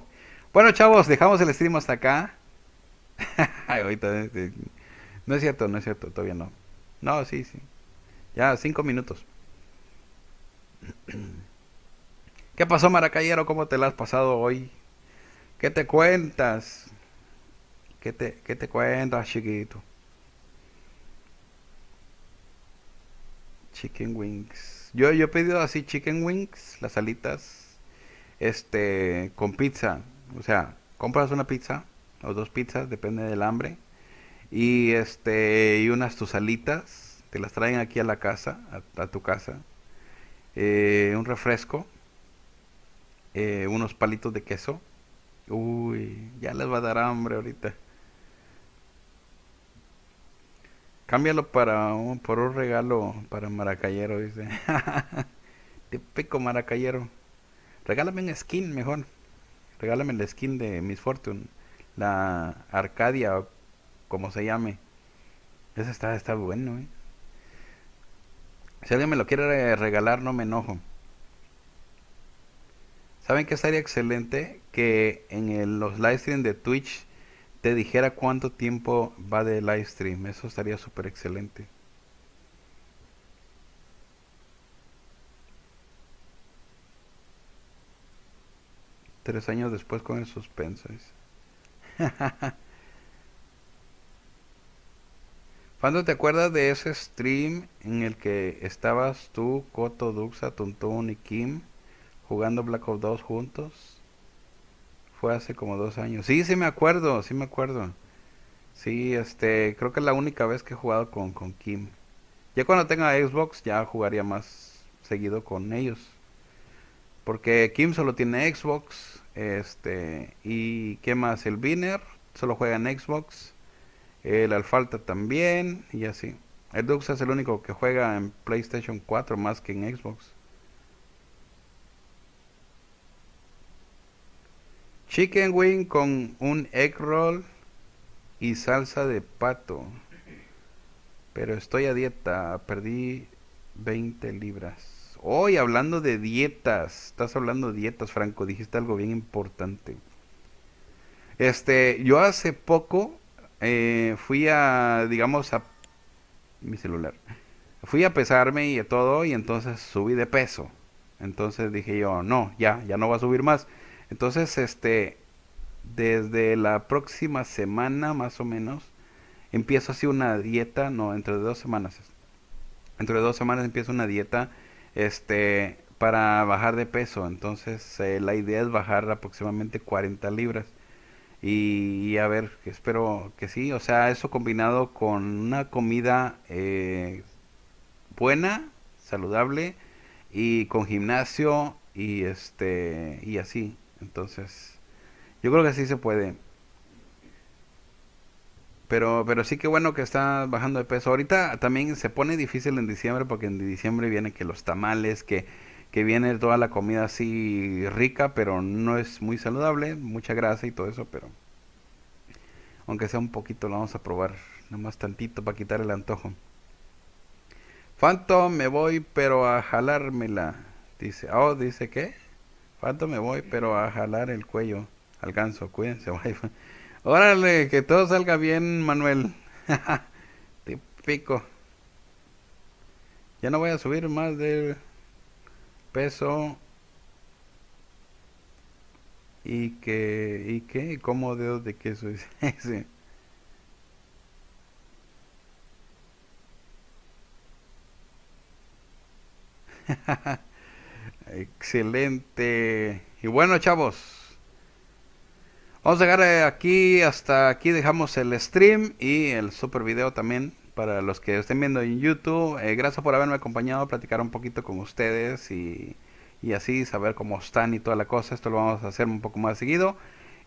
Bueno, chavos, dejamos el stream hasta acá. Ahorita, eh, eh, no es cierto, no es cierto, todavía no. No, sí, sí. Ya, cinco minutos. ¿Qué pasó, Maracayero? ¿Cómo te la has pasado hoy? ¿Qué te cuentas? ¿Qué te, qué te cuentas, chiquito? Chicken wings. Yo, yo he pedido así chicken wings, las alitas, este, con pizza. O sea, compras una pizza o dos pizzas, depende del hambre. Y este, y unas tus alitas, te las traen aquí a la casa, a, tu casa. Eh, un refresco, eh, unos palitos de queso. Uy, ya les va a dar hambre ahorita. Cámbialo para un, por un regalo para Maracayero, dice. Típico Maracayero. Regálame un skin mejor. Regálame el skin de Miss Fortune. La Arcadia, o como se llame. Ese está, está bueno, ¿eh? Si alguien me lo quiere regalar, no me enojo. ¿Saben qué estaría excelente? Que en los live streams de Twitch te dijera cuánto tiempo va de live stream. Eso estaría súper excelente. Tres años después con el suspense Cuando ¿te acuerdas de ese stream en el que estabas tú, Koto, Duxa, Tuntun y Kim jugando Black Ops 2 juntos? Fue hace como dos años. Sí, sí me acuerdo, sí me acuerdo. Sí, este, creo que es la única vez que he jugado con, con Kim. Ya cuando tenga Xbox ya jugaría más seguido con ellos. Porque Kim solo tiene Xbox. Este, y qué más, el Binner, solo juega en Xbox. El Alfalta también, y así. El Dux es el único que juega en PlayStation 4 más que en Xbox. Chicken wing con un egg roll y salsa de pato. Pero estoy a dieta, perdí 20 libras. Hoy hablando de dietas, estás hablando de dietas, Franco, dijiste algo bien importante. Este, yo hace poco eh, fui a, digamos, a mi celular. Fui a pesarme y a todo y entonces subí de peso. Entonces dije yo, no, ya, ya no va a subir más. Entonces, este, desde la próxima semana más o menos, empiezo así una dieta, no, entre dos semanas. Entre dos semanas empiezo una dieta, este, para bajar de peso. Entonces, eh, la idea es bajar aproximadamente 40 libras. Y, a ver, espero que sí. O sea, eso combinado con una comida eh, buena, saludable y con gimnasio y este y así. Entonces, yo creo que así se puede. Pero, pero sí que bueno que está bajando de peso. Ahorita también se pone difícil en diciembre porque en diciembre viene que los tamales, que, que viene toda la comida así rica, pero no es muy saludable, mucha grasa y todo eso, pero aunque sea un poquito lo vamos a probar, nomás tantito para quitar el antojo. Phantom, me voy, pero a jalármela. Dice, oh, dice que Falto me voy, pero a jalar el cuello Alcanzo, Cuídense, Órale, que todo salga bien, Manuel. pico Ya no voy a subir más del peso. Y que, y que, como dedos de queso es ese. Excelente. Y bueno, chavos. Vamos a llegar eh, aquí, hasta aquí dejamos el stream y el super video también para los que estén viendo en YouTube. Eh, gracias por haberme acompañado a platicar un poquito con ustedes y, así saber cómo están y toda la cosa. Esto lo vamos a hacer un poco más seguido.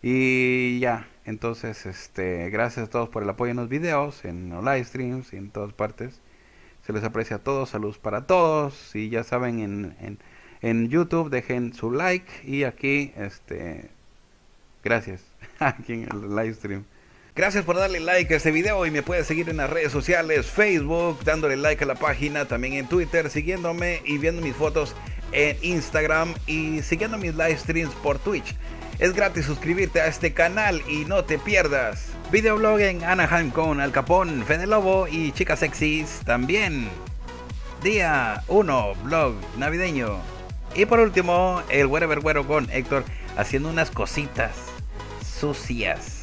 Y ya, entonces, este, gracias a todos por el apoyo en los videos, en los live streams y en todas partes. Se les aprecia a todos, saludos para todos. Y ya saben, en en YouTube, dejen su like y aquí, este, gracias, aquí en el live stream. Gracias por darle like a este video y me puedes seguir en las redes sociales, Facebook, dándole like a la página, también en Twitter, siguiéndome y viendo mis fotos en Instagram y siguiendo mis live streams por Twitch. Es gratis suscribirte a este canal y no te pierdas. Videoblog en Anaheim con Al Capón, Fede Lobo y Chicas Sexys también. Día 1, blog navideño. Y por último, el Wherever Güero con Héctor haciendo unas cositas sucias.